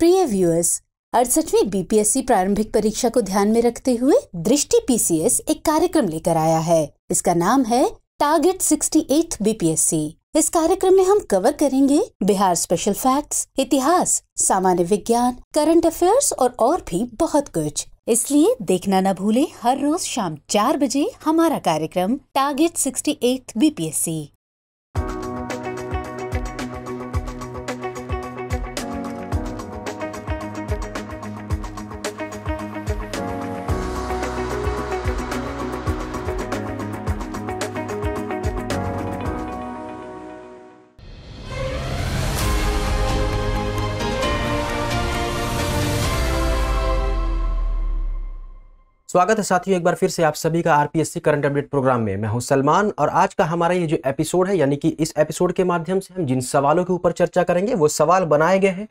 प्रिय तो viewers अड़सठवीं BPSC प्रारंभिक परीक्षा को ध्यान में रखते हुए दृष्टि पीसीएस एक कार्यक्रम लेकर आया है इसका नाम है टारगेट सिक्सटी एट बीपीएससी इस कार्यक्रम में हम कवर करेंगे बिहार स्पेशल फैक्ट्स इतिहास सामान्य विज्ञान करंट अफेयर्स और और भी बहुत कुछ इसलिए देखना न भूलें हर रोज शाम चार बजे हमारा कार्यक्रम टारगेट सिक्सटी एट बीपीएससी स्वागत है साथियों एक बार फिर से आप सभी का आरपीएससी करंट अपडेट प्रोग्राम में मैं हूं सलमान और आज का हमारा ये जो एपिसोड है यानी कि इस एपिसोड के माध्यम से हम जिन सवालों के ऊपर चर्चा करेंगे वो सवाल बनाए गए हैं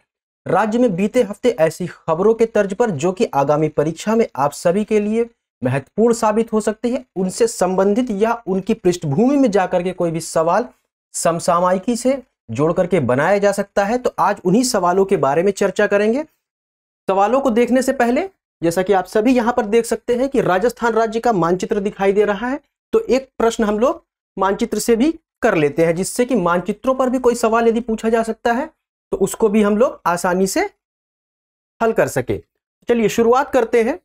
राज्य में बीते हफ्ते ऐसी खबरों के तर्ज पर जो कि आगामी परीक्षा में आप सभी के लिए महत्वपूर्ण साबित हो सकते हैं उनसे संबंधित या उनकी पृष्ठभूमि में जाकर के कोई भी सवाल समसामायिकी से जोड़ करके बनाया जा सकता है तो आज उन्हीं सवालों के बारे में चर्चा करेंगे सवालों को देखने से पहले जैसा कि आप सभी यहां पर देख सकते हैं कि राजस्थान राज्य का मानचित्र दिखाई दे रहा है तो एक प्रश्न हम लोग मानचित्र से भी कर लेते हैं जिससे कि मानचित्रों पर भी कोई सवाल यदि पूछा जा सकता है तो उसको भी हम लोग आसानी से हल कर सके चलिए शुरुआत करते हैं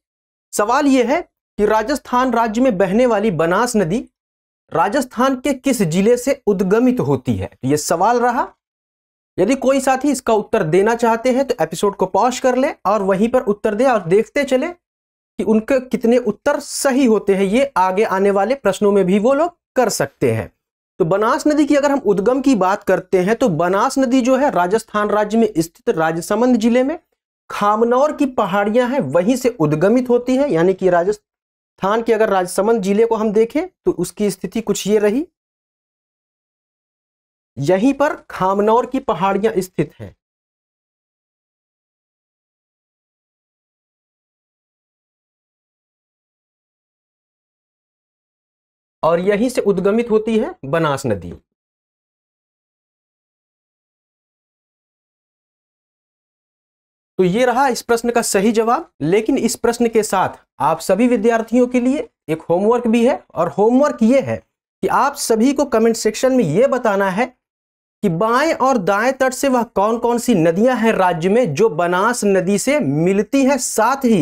सवाल यह है कि राजस्थान राज्य में बहने वाली बनास नदी राजस्थान के किस जिले से उद्गमित होती है तो ये सवाल रहा यदि कोई साथी इसका उत्तर देना चाहते हैं तो एपिसोड को पॉज कर लें और वहीं पर उत्तर दे और देखते चले कि उनके कितने उत्तर सही होते हैं ये आगे आने वाले प्रश्नों में भी वो लोग कर सकते हैं तो बनास नदी की अगर हम उद्गम की बात करते हैं तो बनास नदी जो है राजस्थान राज्य में स्थित राजसमंद जिले में खामनौर की पहाड़ियां हैं वहीं से उद्गमित होती है यानी कि राजस्थान के अगर राजसमंद जिले को हम देखें तो उसकी स्थिति कुछ ये रही यहीं पर खामनौर की पहाड़ियां स्थित हैं और यहीं से उद्गमित होती है बनास नदी तो ये रहा इस प्रश्न का सही जवाब लेकिन इस प्रश्न के साथ आप सभी विद्यार्थियों के लिए एक होमवर्क भी है और होमवर्क ये है कि आप सभी को कमेंट सेक्शन में ये बताना है कि बाएं और दाएं तट से वह कौन कौन सी नदियां हैं राज्य में जो बनास नदी से मिलती है साथ ही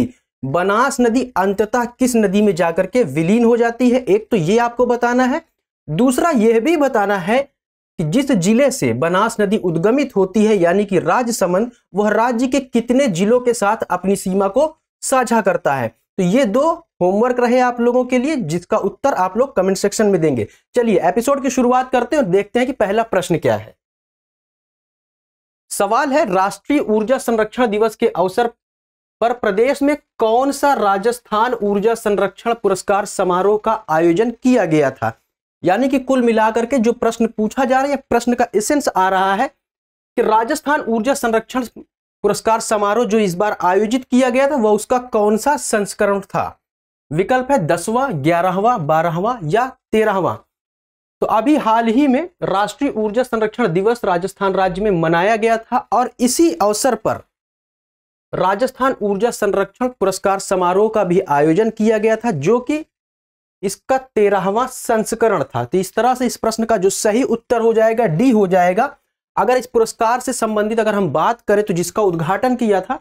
बनास नदी अंततः किस नदी में जाकर के विलीन हो जाती है एक तो ये आपको बताना है दूसरा यह भी बताना है कि जिस जिले से बनास नदी उद्गमित होती है यानी कि राजसमंद वह राज्य के कितने जिलों के साथ अपनी सीमा को साझा करता है तो ये दो होमवर्क रहे आप लोगों के लिए जिसका उत्तर आप लोग कमेंट सेक्शन में देंगे चलिए एपिसोड की शुरुआत करते हैं और देखते हैं कि पहला प्रश्न क्या है सवाल है राष्ट्रीय ऊर्जा संरक्षण दिवस के अवसर पर प्रदेश में कौन सा राजस्थान ऊर्जा संरक्षण पुरस्कार समारोह का आयोजन किया गया था यानी कि कुल मिलाकर के जो प्रश्न पूछा जा रहा है प्रश्न का एसेंस आ रहा है कि राजस्थान ऊर्जा संरक्षण पुरस्कार समारोह जो इस बार आयोजित किया गया था वह उसका कौन सा संस्करण था विकल्प है दसवां ग्यारहवा बारहवा या तेरहवा तो अभी हाल ही में राष्ट्रीय ऊर्जा संरक्षण दिवस राजस्थान राज्य में मनाया गया था और इसी अवसर पर राजस्थान ऊर्जा संरक्षण पुरस्कार समारोह का भी आयोजन किया गया था जो कि इसका तेरहवा संस्करण था तो इस तरह से इस प्रश्न का जो सही उत्तर हो जाएगा डी हो जाएगा अगर इस पुरस्कार से संबंधित अगर हम बात करें तो जिसका उद्घाटन किया था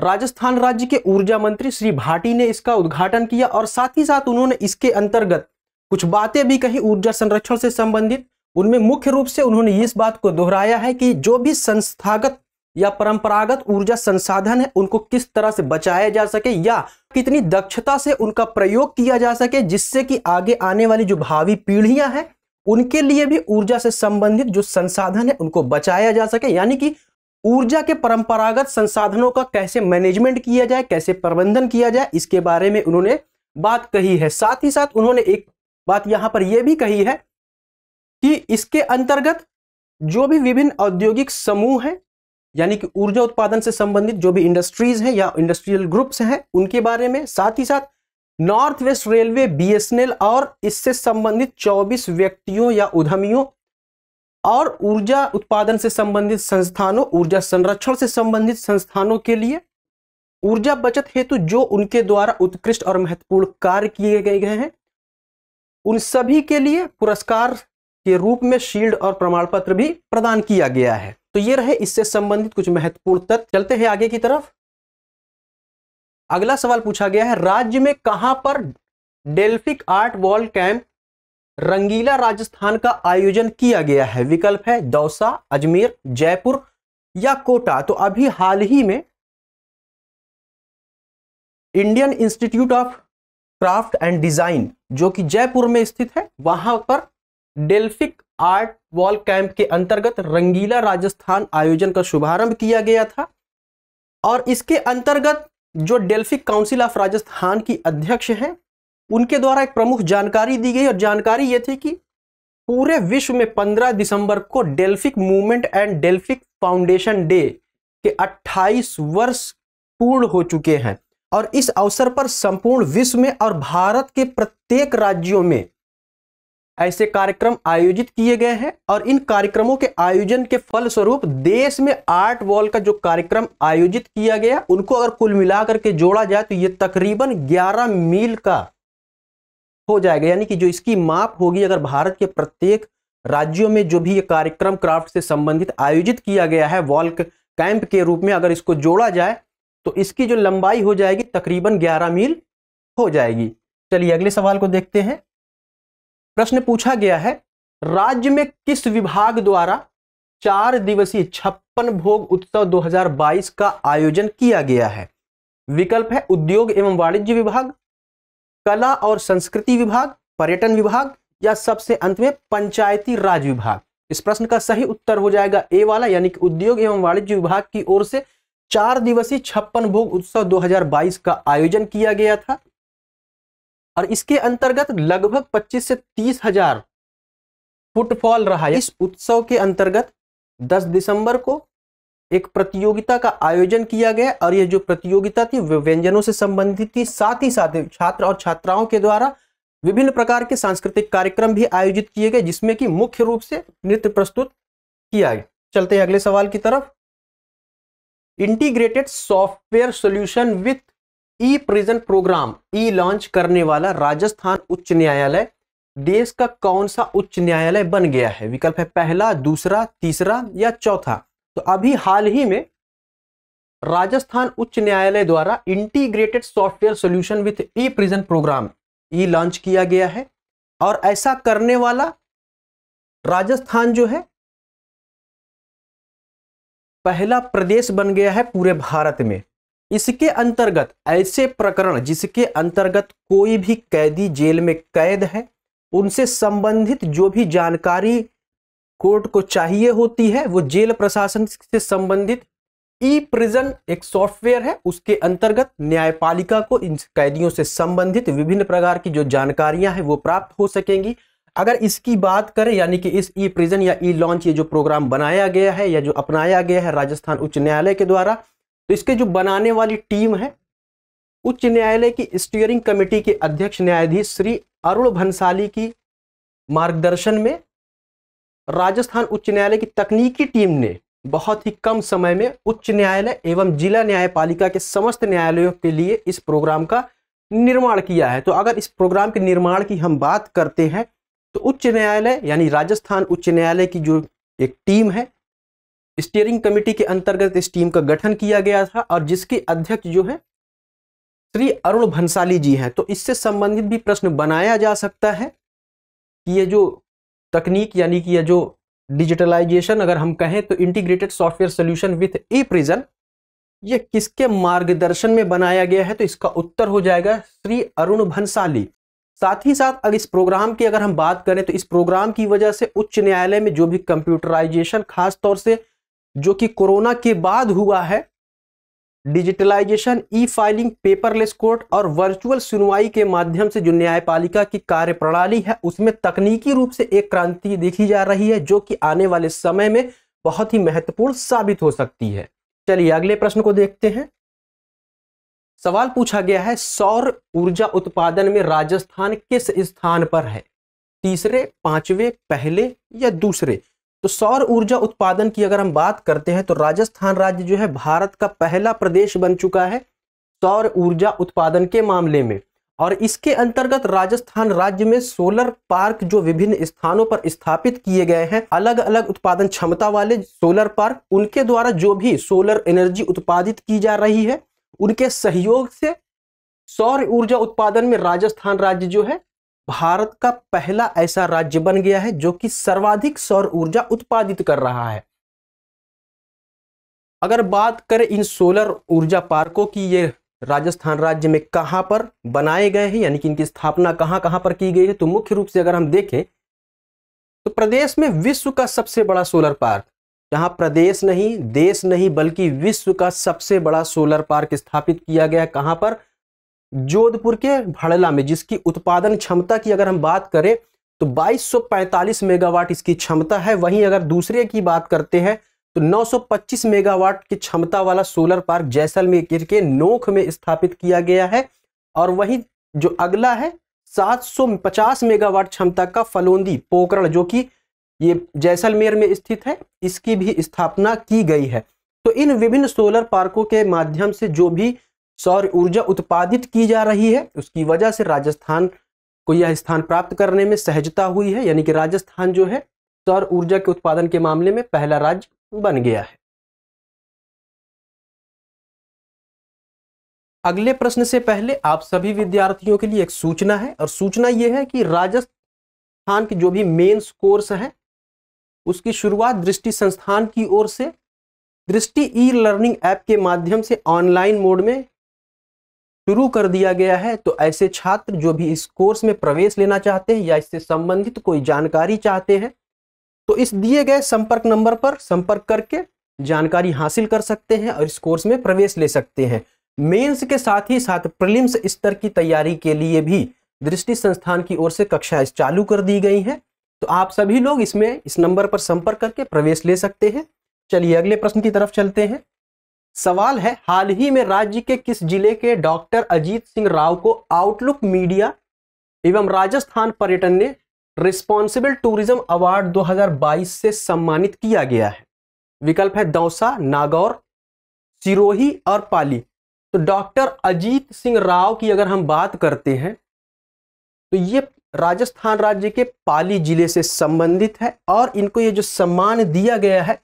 राजस्थान राज्य के ऊर्जा मंत्री श्री भाटी ने इसका उद्घाटन किया और साथ ही साथ उन्होंने इसके अंतर्गत कुछ बातें भी कही ऊर्जा संरक्षण से संबंधित उनमें मुख्य रूप से उन्होंने इस बात को दोहराया है कि जो भी संस्थागत या परंपरागत ऊर्जा संसाधन है उनको किस तरह से बचाया जा सके या कितनी दक्षता से उनका प्रयोग किया जा सके जिससे कि आगे आने वाली जो भावी पीढ़ियां हैं उनके लिए भी ऊर्जा से संबंधित जो संसाधन है उनको बचाया जा सके यानी कि ऊर्जा के परंपरागत संसाधनों का कैसे मैनेजमेंट किया जाए कैसे प्रबंधन किया जाए इसके बारे में उन्होंने बात कही है साथ ही साथ उन्होंने एक बात यहां पर यह भी कही है कि इसके अंतर्गत जो भी विभिन्न औद्योगिक समूह हैं यानी कि ऊर्जा उत्पादन से संबंधित जो भी इंडस्ट्रीज हैं या इंडस्ट्रियल ग्रुप्स हैं उनके बारे में साथ ही साथ नॉर्थ वेस्ट रेलवे बीएसएनएल और इससे संबंधित 24 व्यक्तियों या उद्यमियों और ऊर्जा उत्पादन से संबंधित संस्थानों ऊर्जा संरक्षण से संबंधित संस्थानों के लिए ऊर्जा बचत हेतु जो उनके द्वारा उत्कृष्ट और महत्वपूर्ण कार्य किए गए हैं उन सभी के लिए पुरस्कार के रूप में शील्ड और प्रमाण पत्र भी प्रदान किया गया है तो ये रहे इससे संबंधित कुछ महत्वपूर्ण तथ्य चलते हैं आगे की तरफ अगला सवाल पूछा गया है राज्य में कहां पर Delphic art wall camp Rangeela Rajasthan का आयोजन किया गया है विकल्प है दौसा अजमेर जयपुर या कोटा तो अभी हाल ही में Indian Institute of Craft and Design जो कि जयपुर में स्थित है वहां पर डेल्फिक आर्ट वॉल कैंप के अंतर्गत रंगीला राजस्थान आयोजन का शुभारंभ किया गया था और इसके अंतर्गत जो डेल्फिक काउंसिल ऑफ राजस्थान की अध्यक्ष हैं उनके द्वारा एक प्रमुख जानकारी दी गई और जानकारी ये थी कि पूरे विश्व में 15 दिसंबर को Delphic movement and Delphic foundation day के 28 वर्ष पूर्ण हो चुके हैं और इस अवसर पर संपूर्ण विश्व में और भारत के प्रत्येक राज्यों में ऐसे कार्यक्रम आयोजित किए गए हैं और इन कार्यक्रमों के आयोजन के फलस्वरूप देश में आर्ट वॉल का जो कार्यक्रम आयोजित किया गया उनको अगर कुल मिलाकर के जोड़ा जाए तो ये तकरीबन 11 मील का हो जाएगा यानी कि जो इसकी माप होगी अगर भारत के प्रत्येक राज्यों में जो भी ये कार्यक्रम क्राफ्ट से संबंधित आयोजित किया गया है वॉल कैंप के रूप में अगर इसको जोड़ा जाए तो इसकी जो लंबाई हो जाएगी तकरीबन 11 मील हो जाएगी चलिए अगले सवाल को देखते हैं प्रश्न पूछा गया है राज्य में किस विभाग द्वारा चार दिवसीय छप्पन भोग उत्सव 2022 का आयोजन किया गया है विकल्प है उद्योग एवं वाणिज्य विभाग कला और संस्कृति विभाग पर्यटन विभाग या सबसे अंत में पंचायती राज विभाग इस प्रश्न का सही उत्तर हो जाएगा ए वाला यानी कि उद्योग एवं वाणिज्य विभाग की ओर से चार दिवसीय छप्पन भोग उत्सव 2022 का आयोजन किया गया था और इसके अंतर्गत लगभग 25 से तीस हजार फुटफॉल रहा इस उत्सव के अंतर्गत 10 दिसंबर को एक प्रतियोगिता का आयोजन किया गया और यह जो प्रतियोगिता थी व्यंजनों से संबंधित थी साथ ही साथ छात्र और छात्राओं के द्वारा विभिन्न प्रकार के सांस्कृतिक कार्यक्रम भी आयोजित किए गए जिसमें कि मुख्य रूप से नृत्य प्रस्तुत किया गया चलते हैं अगले सवाल की तरफ integrated software solution with e prison program e launch करने वाला राजस्थान उच्च न्यायालय देश का कौन सा उच्च न्यायालय बन गया है विकल्प है पहला दूसरा तीसरा या चौथा तो अभी हाल ही में राजस्थान उच्च न्यायालय द्वारा integrated software solution with e prison program e launch किया गया है और ऐसा करने वाला राजस्थान जो है पहला प्रदेश बन गया है पूरे भारत में इसके अंतर्गत ऐसे प्रकरण जिसके अंतर्गत कोई भी कैदी जेल में कैद है उनसे संबंधित जो भी जानकारी कोर्ट को चाहिए होती है वो जेल प्रशासन से संबंधित ई प्रिजन एक सॉफ्टवेयर है उसके अंतर्गत न्यायपालिका को इन कैदियों से संबंधित विभिन्न प्रकार की जो जानकारियां हैं वो प्राप्त हो सकेंगी अगर इसकी बात करें यानी कि इस ई प्रिजन या ई लॉन्च ये जो प्रोग्राम बनाया गया है या जो अपनाया गया है राजस्थान उच्च न्यायालय के द्वारा तो इसके जो बनाने वाली टीम है उच्च न्यायालय की स्टीयरिंग कमेटी के अध्यक्ष न्यायाधीश श्री अरुण भंसाली की मार्गदर्शन में राजस्थान उच्च न्यायालय की तकनीकी टीम ने बहुत ही कम समय में उच्च न्यायालय एवं जिला न्यायपालिका के समस्त न्यायालयों के लिए इस प्रोग्राम का निर्माण किया है तो अगर इस प्रोग्राम के निर्माण की हम बात करते हैं तो उच्च न्यायालय यानी राजस्थान उच्च न्यायालय की जो एक टीम है स्टीयरिंग कमेटी के अंतर्गत इस टीम का गठन किया गया था और जिसके अध्यक्ष जो है श्री अरुण भंसाली जी हैं तो इससे संबंधित भी प्रश्न बनाया जा सकता है कि ये जो तकनीक यानी कि यह जो डिजिटलाइजेशन अगर हम कहें तो integrated software solution with e prison ये किसके मार्गदर्शन में बनाया गया है तो इसका उत्तर हो जाएगा श्री अरुण भंसाली साथ ही साथ अगर इस प्रोग्राम की अगर हम बात करें तो इस प्रोग्राम की वजह से उच्च न्यायालय में जो भी कंप्यूटराइजेशन खासतौर से जो कि कोरोना के बाद हुआ है digitalization e filing paperless court और वर्चुअल सुनवाई के माध्यम से जो न्यायपालिका की कार्यप्रणाली है उसमें तकनीकी रूप से एक क्रांति देखी जा रही है जो कि आने वाले समय में बहुत ही महत्वपूर्ण साबित हो सकती है चलिए अगले प्रश्न को देखते हैं सवाल पूछा गया है सौर ऊर्जा उत्पादन में राजस्थान किस स्थान पर है तीसरे पांचवे पहले या दूसरे तो सौर ऊर्जा उत्पादन की अगर हम बात करते हैं तो राजस्थान राज्य जो है भारत का पहला प्रदेश बन चुका है सौर ऊर्जा उत्पादन के मामले में और इसके अंतर्गत राजस्थान राज्य में सोलर पार्क जो विभिन्न स्थानों पर स्थापित किए गए हैं अलग अलग उत्पादन क्षमता वाले सोलर पार्क उनके द्वारा जो भी सोलर एनर्जी उत्पादित की जा रही है उनके सहयोग से सौर ऊर्जा उत्पादन में राजस्थान राज्य जो है भारत का पहला ऐसा राज्य बन गया है जो कि सर्वाधिक सौर ऊर्जा उत्पादित कर रहा है अगर बात करें इन सोलर ऊर्जा पार्कों की ये राजस्थान राज्य में कहां पर बनाए गए हैं यानी कि इनकी स्थापना कहां कहां पर की गई है तो मुख्य रूप से अगर हम देखें तो प्रदेश में विश्व का सबसे बड़ा सोलर पार्क जहां प्रदेश नहीं देश नहीं बल्कि विश्व का सबसे बड़ा सोलर पार्क स्थापित किया गया कहां पर जोधपुर के भड़ला में जिसकी उत्पादन क्षमता की अगर हम बात करें तो 2245 मेगावाट इसकी क्षमता है वहीं अगर दूसरे की बात करते हैं तो 925 मेगावाट की क्षमता वाला सोलर पार्क जैसलमेर के नोख में स्थापित किया गया है और वहीं जो अगला है 750 मेगावाट क्षमता का फलोंदी पोकरण जो कि ये जैसलमेर में स्थित है इसकी भी स्थापना की गई है तो इन विभिन्न सोलर पार्कों के माध्यम से जो भी सौर ऊर्जा उत्पादित की जा रही है उसकी वजह से राजस्थान को यह स्थान प्राप्त करने में सहजता हुई है यानी कि राजस्थान जो है सौर ऊर्जा के उत्पादन के मामले में पहला राज्य बन गया है अगले प्रश्न से पहले आप सभी विद्यार्थियों के लिए एक सूचना है और सूचना यह है कि राजस्थान के जो भी मेन कोर्स है उसकी शुरुआत दृष्टि संस्थान की ओर से दृष्टि ई लर्निंग ऐप के माध्यम से ऑनलाइन मोड में शुरू कर दिया गया है तो ऐसे छात्र जो भी इस कोर्स में प्रवेश लेना चाहते हैं या इससे संबंधित कोई जानकारी चाहते हैं तो इस दिए गए संपर्क नंबर पर संपर्क करके जानकारी हासिल कर सकते हैं और इस कोर्स में प्रवेश ले सकते हैं मेंस के साथ ही साथ प्रिलिम्स स्तर की तैयारी के लिए भी दृष्टि संस्थान की ओर से कक्षाएं चालू कर दी गई हैं तो आप सभी लोग इसमें इस नंबर पर संपर्क करके प्रवेश ले सकते हैं चलिए अगले प्रश्न की तरफ चलते हैं सवाल है हाल ही में राज्य के किस जिले के डॉक्टर अजीत सिंह राव को आउटलुक मीडिया एवं राजस्थान पर्यटन ने रिस्पॉन्सिबल टूरिज्म अवार्ड 2022 से सम्मानित किया गया है विकल्प है दौसा नागौर सिरोही और पाली तो डॉक्टर अजीत सिंह राव की अगर हम बात करते हैं तो ये राजस्थान राज्य के पाली जिले से संबंधित है और इनको ये जो सम्मान दिया गया है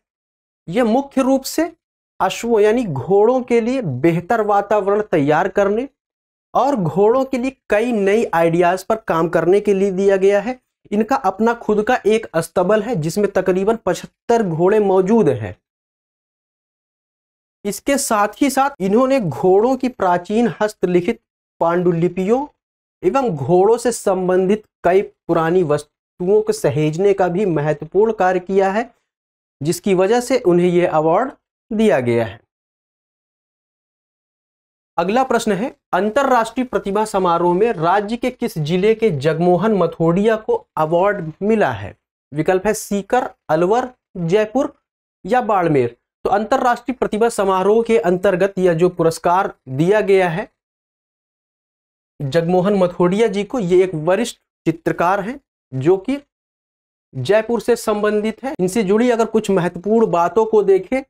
यह मुख्य रूप से अश्वों यानी घोड़ों के लिए बेहतर वातावरण तैयार करने और घोड़ों के लिए कई नई आइडियाज पर काम करने के लिए दिया गया है इनका अपना खुद का एक अस्तबल है जिसमें तकरीबन पचहत्तर घोड़े मौजूद हैं इसके साथ ही साथ इन्होंने घोड़ों की प्राचीन हस्तलिखित पांडुलिपियों एवं घोड़ों से संबंधित कई पुरानी वस्तुओं को सहेजने का भी महत्वपूर्ण कार्य किया है जिसकी वजह से उन्हें यह अवार्ड दिया गया है अगला प्रश्न है अंतरराष्ट्रीय प्रतिभा समारोह में राज्य के किस जिले के जगमोहन मथोड़िया को अवार्ड मिला है विकल्प है सीकर अलवर जयपुर या बाड़मेर तो अंतरराष्ट्रीय प्रतिभा समारोह के अंतर्गत यह जो पुरस्कार दिया गया है जगमोहन मथोड़िया जी को ये एक वरिष्ठ चित्रकार हैं जो कि जयपुर से संबंधित है इनसे जुड़ी अगर कुछ महत्वपूर्ण बातों को देखें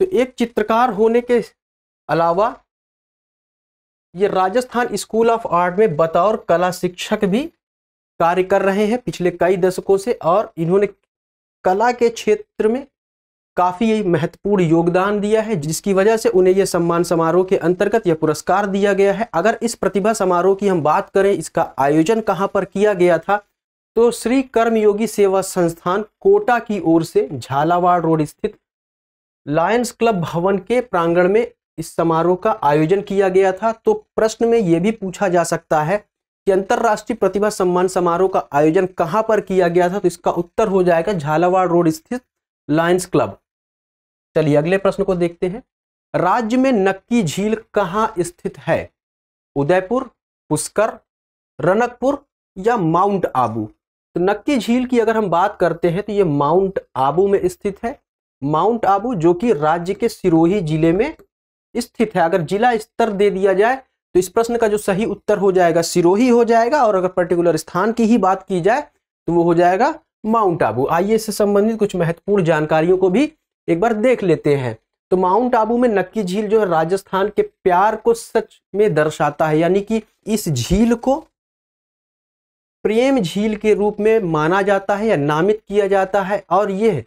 तो एक चित्रकार होने के अलावा ये राजस्थान स्कूल ऑफ आर्ट में बतौर कला शिक्षक भी कार्य कर रहे हैं पिछले कई दशकों से और इन्होंने कला के क्षेत्र में काफ़ी महत्वपूर्ण योगदान दिया है जिसकी वजह से उन्हें यह सम्मान समारोह के अंतर्गत यह पुरस्कार दिया गया है अगर इस प्रतिभा समारोह की हम बात करें इसका आयोजन कहाँ पर किया गया था तो श्री कर्मयोगी सेवा संस्थान कोटा की ओर से झालावाड़ रोड स्थित लायंस क्लब भवन के प्रांगण में इस समारोह का आयोजन किया गया था तो प्रश्न में यह भी पूछा जा सकता है कि अंतर्राष्ट्रीय प्रतिभा सम्मान समारोह का आयोजन कहां पर किया गया था तो इसका उत्तर हो जाएगा झालावाड़ रोड स्थित लायंस क्लब चलिए अगले प्रश्न को देखते हैं राज्य में नक्की झील कहाँ स्थित है उदयपुर पुष्कर रनकपुर या माउंट आबू तो नक्की झील की अगर हम बात करते हैं तो ये माउंट आबू में स्थित है माउंट आबू जो कि राज्य के सिरोही जिले में स्थित है अगर जिला स्तर दे दिया जाए तो इस प्रश्न का जो सही उत्तर हो जाएगा सिरोही हो जाएगा और अगर पर्टिकुलर स्थान की ही बात की जाए तो वो हो जाएगा माउंट आबू आइए इससे संबंधित कुछ महत्वपूर्ण जानकारियों को भी एक बार देख लेते हैं तो माउंट आबू में नक्की झील जो है राजस्थान के प्यार को सच में दर्शाता है यानी कि इस झील को प्रेम झील के रूप में माना जाता है या नामित किया जाता है और यह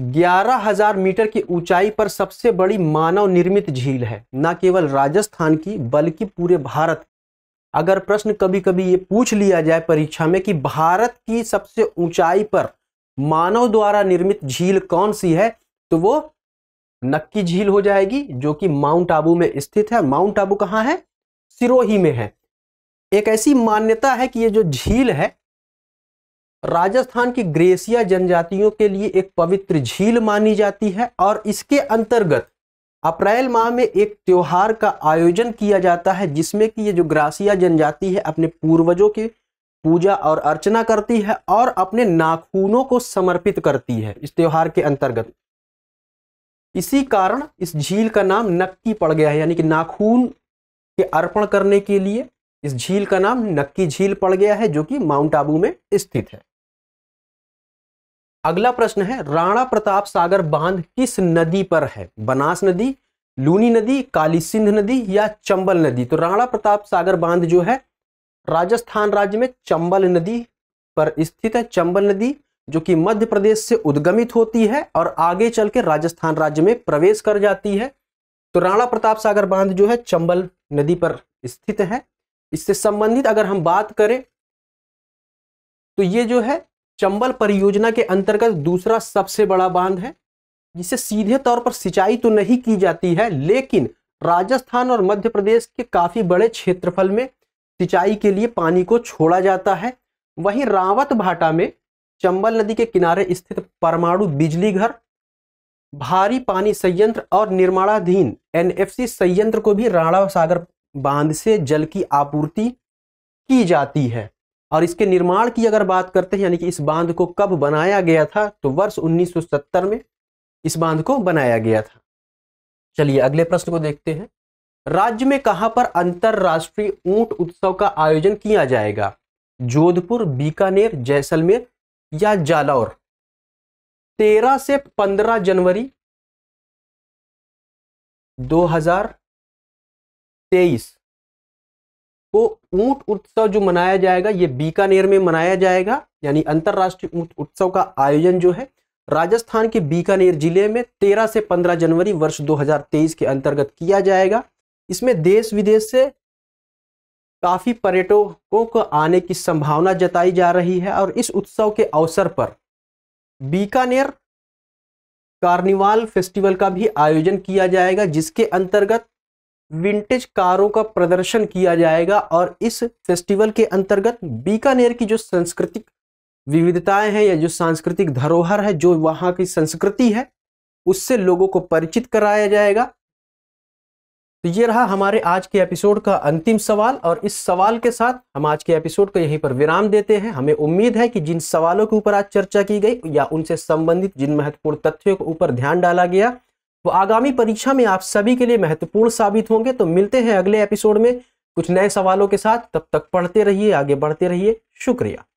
11000 मीटर की ऊंचाई पर सबसे बड़ी मानव निर्मित झील है न केवल राजस्थान की बल्कि पूरे भारत अगर प्रश्न कभी कभी ये पूछ लिया जाए परीक्षा में कि भारत की सबसे ऊंचाई पर मानव द्वारा निर्मित झील कौन सी है तो वो नक्की झील हो जाएगी जो कि माउंट आबू में स्थित है माउंट आबू कहाँ है सिरोही में है एक ऐसी मान्यता है कि ये जो झील है राजस्थान की ग्रेसिया जनजातियों के लिए एक पवित्र झील मानी जाती है और इसके अंतर्गत अप्रैल माह में एक त्यौहार का आयोजन किया जाता है जिसमें कि ये जो ग्रासिया जनजाति है अपने पूर्वजों की पूजा और अर्चना करती है और अपने नाखूनों को समर्पित करती है इस त्यौहार के अंतर्गत इसी कारण इस झील का नाम नक्की पड़ गया है यानी कि नाखून के अर्पण करने के लिए इस झील का नाम नक्की झील पड़ गया है जो कि माउंट आबू में स्थित है अगला प्रश्न है राणा प्रताप सागर बांध किस नदी पर है बनास नदी लूनी नदी काली सिंध नदी या चंबल नदी तो राणा प्रताप सागर बांध जो है राजस्थान राज्य में चंबल नदी पर स्थित है चंबल नदी जो कि मध्य प्रदेश से उद्गमित होती है और आगे चल के राजस्थान राज्य में प्रवेश कर जाती है तो राणा प्रताप सागर बांध जो है चंबल नदी पर स्थित है इससे संबंधित अगर हम बात करें तो ये जो है चंबल परियोजना के अंतर्गत दूसरा सबसे बड़ा बांध है जिसे सीधे तौर पर सिंचाई तो नहीं की जाती है लेकिन राजस्थान और मध्य प्रदेश के काफी बड़े क्षेत्रफल में सिंचाई के लिए पानी को छोड़ा जाता है वहीं रावत भाटा में चंबल नदी के किनारे स्थित परमाणु बिजली घर भारी पानी संयंत्र और निर्माणाधीन एनएफसी संयंत्र को भी राणा सागर बांध से जल की आपूर्ति की जाती है और इसके निर्माण की अगर बात करते हैं यानी कि इस बांध को कब बनाया गया था तो वर्ष 1970 में इस बांध को बनाया गया था चलिए अगले प्रश्न को देखते हैं राज्य में कहां पर अंतर्राष्ट्रीय ऊंट उत्सव का आयोजन किया जाएगा जोधपुर बीकानेर जैसलमेर या जालौर तेरह से पंद्रह जनवरी 2023 को तो ऊंट उत्सव जो मनाया जाएगा ये बीकानेर में मनाया जाएगा यानी अंतर्राष्ट्रीय ऊंट उत्सव का आयोजन जो है राजस्थान के बीकानेर जिले में 13 से 15 जनवरी वर्ष 2023 के अंतर्गत किया जाएगा इसमें देश विदेश से काफ़ी पर्यटकों को आने की संभावना जताई जा रही है और इस उत्सव के अवसर पर बीकानेर कार्निवाल फेस्टिवल का भी आयोजन किया जाएगा जिसके अंतर्गत विंटेज कारों का प्रदर्शन किया जाएगा और इस फेस्टिवल के अंतर्गत बीकानेर की जो सांस्कृतिक विविधताएं हैं या जो सांस्कृतिक धरोहर है जो वहाँ की संस्कृति है उससे लोगों को परिचित कराया जाएगा तो ये रहा हमारे आज के एपिसोड का अंतिम सवाल और इस सवाल के साथ हम आज के एपिसोड को यहीं पर विराम देते हैं हमें उम्मीद है कि जिन सवालों के ऊपर आज चर्चा की गई या उनसे संबंधित जिन महत्वपूर्ण तथ्यों के ऊपर ध्यान डाला गया वो तो आगामी परीक्षा में आप सभी के लिए महत्वपूर्ण साबित होंगे तो मिलते हैं अगले एपिसोड में कुछ नए सवालों के साथ तब तक पढ़ते रहिए आगे बढ़ते रहिए शुक्रिया